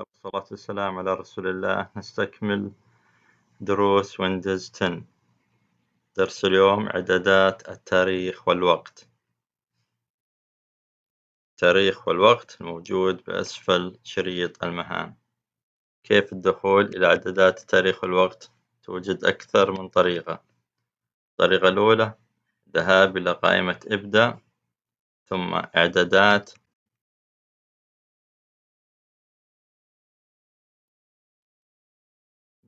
والصلاة والسلام على رسول الله نستكمل دروس ويندوز 10 درس اليوم إعدادات التاريخ والوقت التاريخ والوقت الموجود بأسفل شريط المهام كيف الدخول إلى إعدادات التاريخ والوقت توجد أكثر من طريقة الطريقة الأولى الذهاب إلى قائمة إبدأ ثم إعدادات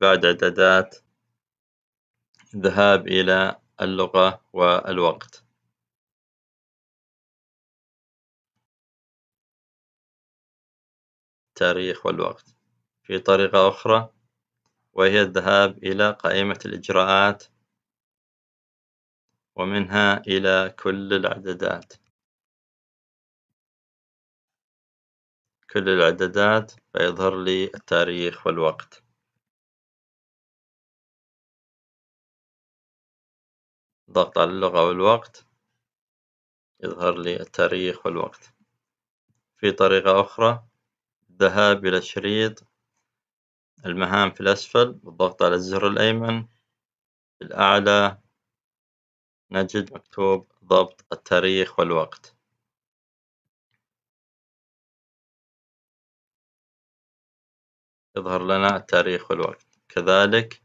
بعد إعدادات الذهاب إلى اللغة والوقت التاريخ والوقت في طريقة أخرى وهي الذهاب إلى قائمة الإجراءات ومنها إلى كل الإعدادات كل الإعدادات فيظهر لي التاريخ والوقت ضغط على اللغة والوقت يظهر لي التاريخ والوقت في طريقة أخرى الذهاب إلى شريط المهام في الأسفل بالضغط على الزر الأيمن في الأعلى نجد مكتوب ضبط التاريخ والوقت يظهر لنا التاريخ والوقت كذلك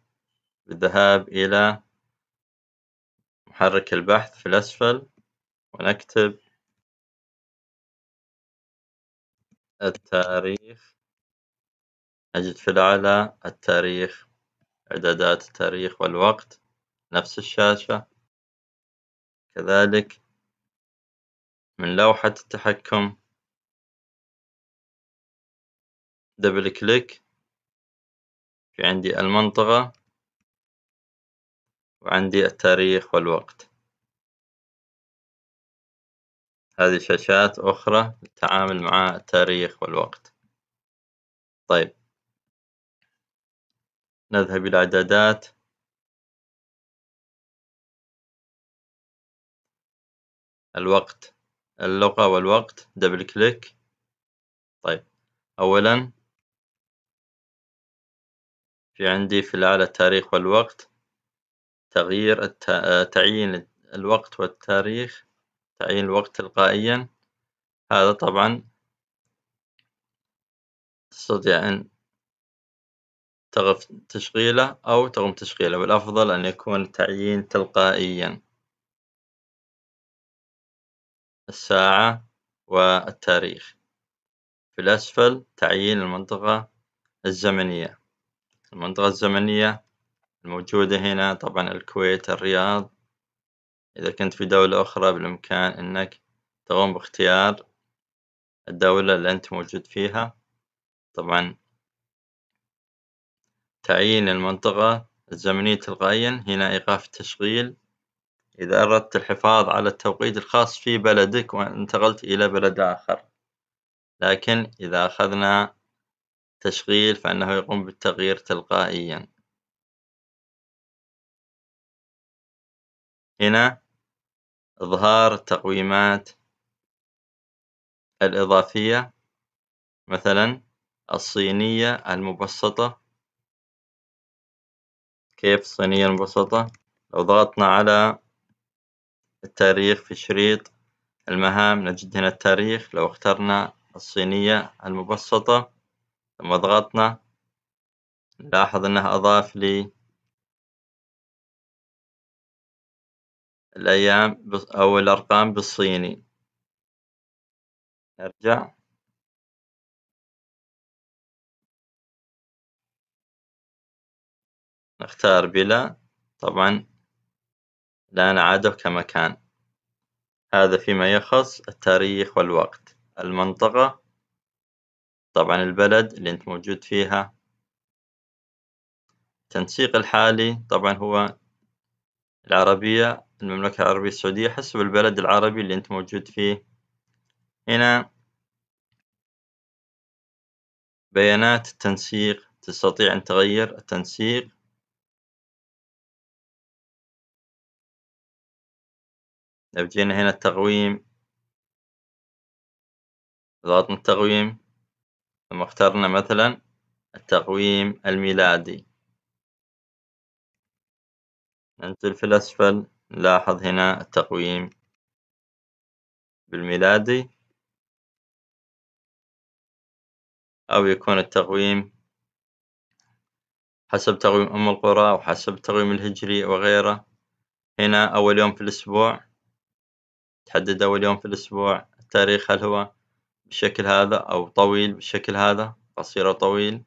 بالذهاب إلى نحرك البحث في الأسفل ونكتب التاريخ نجد في الأعلى التاريخ إعدادات التاريخ والوقت نفس الشاشة كذلك من لوحة التحكم دبل كليك في عندي المنطقة وعندي التاريخ والوقت هذه شاشات أخرى للتعامل مع التاريخ والوقت طيب نذهب إلى إعدادات الوقت اللغة والوقت دبل كليك طيب أولا في عندي في الأعلى التاريخ والوقت تغيير التع... تعيين الوقت والتاريخ تعيين الوقت تلقائيا هذا طبعا تستطيع أن تغف تشغيله أو تقوم تشغيله والأفضل أن يكون تعيين تلقائيا الساعة والتاريخ في الأسفل تعيين المنطقة الزمنية المنطقة الزمنية الموجودة هنا طبعا الكويت الرياض إذا كنت في دولة أخرى بالإمكان أنك تقوم باختيار الدولة اللي أنت موجود فيها طبعا تعيين المنطقة الزمنية تلقائيا هنا إيقاف التشغيل إذا أردت الحفاظ على التوقيت الخاص في بلدك وانتقلت إلى بلد آخر لكن إذا أخذنا تشغيل فإنه يقوم بالتغيير تلقائيا هنا إظهار التقويمات الإضافية مثلا الصينية المبسطة كيف الصينية المبسطة لو ضغطنا على التاريخ في شريط المهام نجد هنا التاريخ لو اخترنا الصينية المبسطة ثم ضغطنا نلاحظ أنه أضاف لي الأيام أو الأرقام بالصيني نرجع نختار بلا طبعا الآن كما كمكان هذا فيما يخص التاريخ والوقت المنطقة طبعا البلد اللي أنت موجود فيها التنسيق الحالي طبعا هو العربية المملكة العربية السعودية حسب البلد العربي اللي أنت موجود فيه هنا بيانات التنسيق تستطيع أن تغير التنسيق لو جينا هنا التقويم ضغطنا التقويم لما اخترنا مثلا التقويم الميلادي ننزل في الأسفل نلاحظ هنا التقويم بالميلادي أو يكون التقويم حسب تقويم أم القرى أو حسب التقويم الهجري وغيره هنا أول يوم في الأسبوع تحدد أول يوم في الأسبوع التاريخ هل هو بالشكل هذا أو طويل بالشكل هذا قصير أو طويل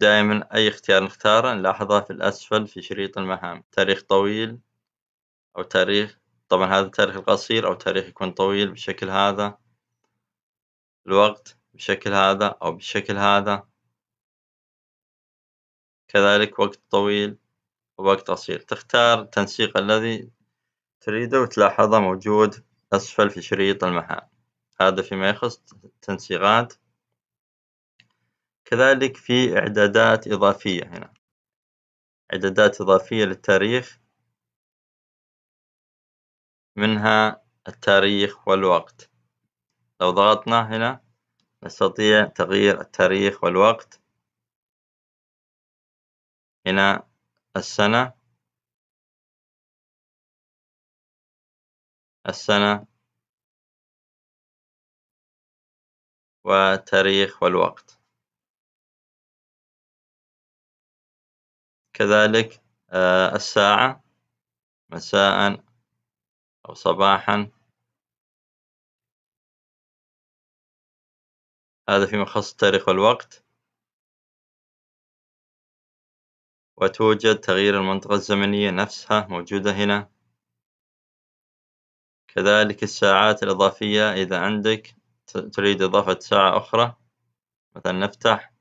دائما أي اختيار نختاره نلاحظه في الأسفل في شريط المهام تاريخ طويل أو تاريخ طبعا هذا التاريخ القصير أو تاريخ يكون طويل بالشكل هذا الوقت بالشكل هذا أو بالشكل هذا كذلك وقت طويل ووقت قصير تختار التنسيق الذي تريده وتلاحظه موجود أسفل في شريط المهام هذا فيما يخص التنسيقات كذلك في إعدادات إضافية هنا إعدادات إضافية للتاريخ منها التاريخ والوقت لو ضغطنا هنا نستطيع تغيير التاريخ والوقت هنا السنة السنة وتاريخ والوقت كذلك آه، الساعة مساء أو صباحا هذا فيما يخص التاريخ والوقت وتوجد تغيير المنطقة الزمنية نفسها موجودة هنا كذلك الساعات الإضافية إذا عندك تريد إضافة ساعة أخرى مثلا نفتح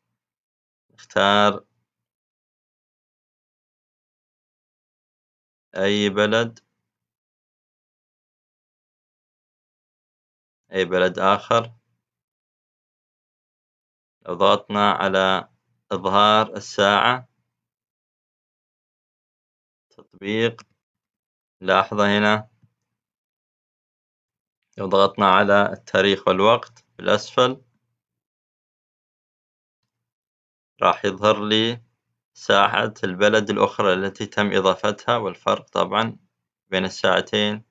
نختار أي بلد أي بلد آخر لو ضغطنا على إظهار الساعة تطبيق لاحظة هنا لو ضغطنا على التاريخ والوقت بالأسفل راح يظهر لي ساعة البلد الأخرى التي تم إضافتها والفرق طبعا بين الساعتين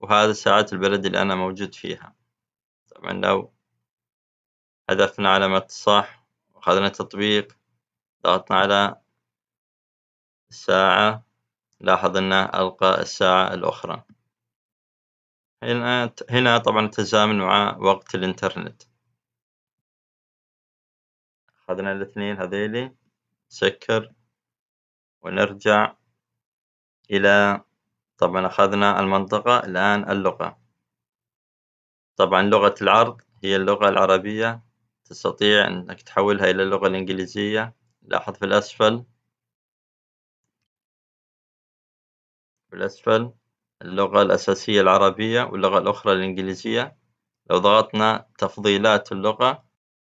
وهذا ساعة البلد اللي أنا موجود فيها طبعا لو حذفنا علامة الصح وأخذنا تطبيق ضغطنا على الساعة لاحظ أنه ألقى الساعة الأخرى هنا طبعا تزامن مع وقت الإنترنت أخذنا الاثنين هذيلي سكر ونرجع إلى طبعا أخذنا المنطقة الآن اللغة طبعا لغة العرض هي اللغة العربية تستطيع أنك تحولها إلى اللغة الإنجليزية لاحظ في الأسفل في الأسفل اللغة الأساسية العربية واللغة الأخرى الإنجليزية لو ضغطنا تفضيلات اللغة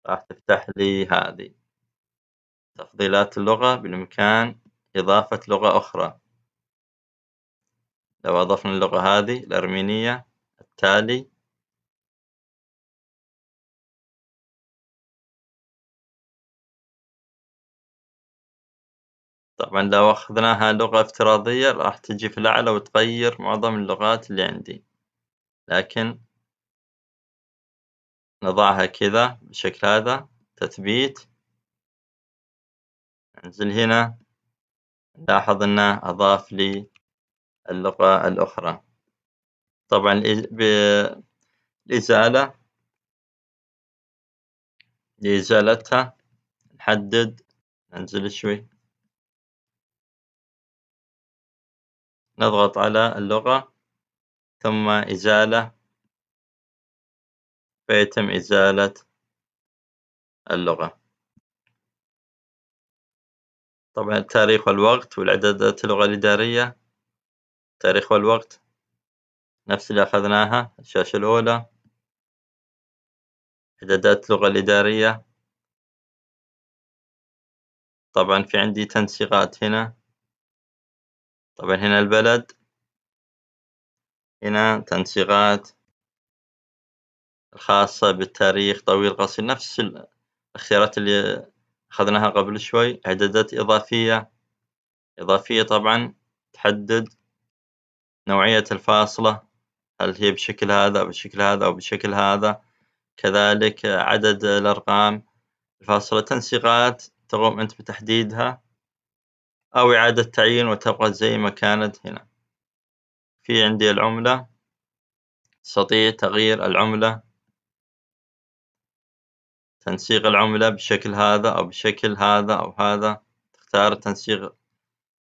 راح تفتح لي هذه تفضيلات اللغة بالإمكان إضافة لغة أخرى لو أضفنا اللغة هذه الأرمينية التالي طبعا لو أخذناها لغة افتراضية راح تجي في الأعلى وتغير معظم اللغات اللي عندي لكن نضعها كذا بالشكل هذا تثبيت انزل هنا لاحظ انه اضاف لي اللغة الاخرى طبعا الازالة لازالتها نحدد ننزل شوي نضغط على اللغة ثم إزالة فيتم إزالة اللغة طبعا التاريخ والوقت والإعدادات اللغة الإدارية التاريخ والوقت نفس اللي أخذناها الشاشة الأولى إعدادات اللغة الإدارية طبعا في عندي تنسيقات هنا طبعا هنا البلد هنا تنسيقات الخاصة بالتاريخ طويل قصير نفس الاختيارات اللي أخذناها قبل شوي إعدادات إضافية إضافية طبعا تحدد نوعية الفاصلة هل هي بشكل هذا أو بشكل هذا أو بشكل هذا كذلك عدد الأرقام الفاصلة تنسيقات تقوم أنت بتحديدها أو إعادة تعيين وتبقى زي ما كانت هنا في عندي العملة تستطيع تغيير العملة تنسيق العملة بشكل هذا أو بشكل هذا أو هذا تختار التنسيق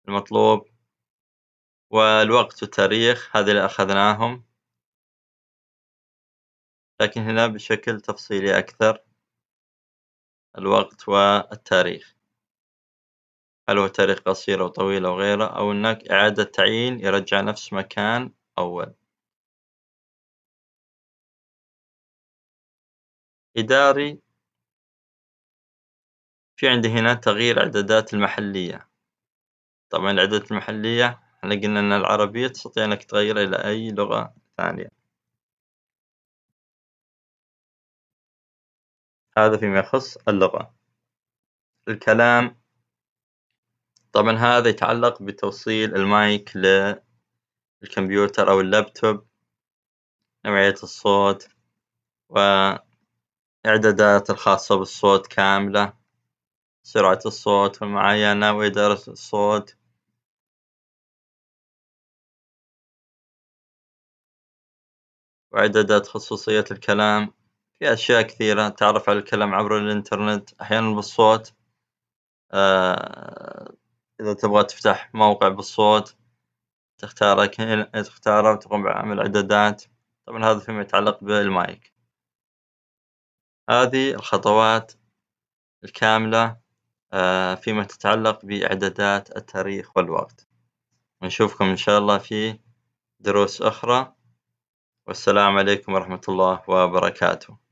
المطلوب والوقت والتاريخ هذه اللي أخذناهم لكن هنا بشكل تفصيلي أكثر الوقت والتاريخ هل هو تاريخ قصير أو طويل أو غيره أو أنك إعادة تعيين يرجع نفس مكان أول إداري في عندي هنا تغيير إعدادات المحلية طبعا الإعدادات المحلية احنا قلنا أن العربية تستطيع أنك تغيرها إلى أي لغة ثانية هذا فيما يخص اللغة الكلام طبعا هذا يتعلق بتوصيل المايك للكمبيوتر أو اللابتوب نوعية الصوت وإعدادات الخاصة بالصوت كاملة سرعة الصوت والمعاينة وإدارة الصوت وإعدادات خصوصية الكلام في أشياء كثيرة تعرف على الكلام عبر الإنترنت أحيانا بالصوت آه، إذا تبغى تفتح موقع بالصوت تختاره تختاره وتقوم بعمل إعدادات طبعا هذا فيما يتعلق بالمايك هذه الخطوات الكاملة آه، فيما تتعلق بإعدادات التاريخ والوقت نشوفكم إن شاء الله في دروس أخرى والسلام عليكم ورحمة الله وبركاته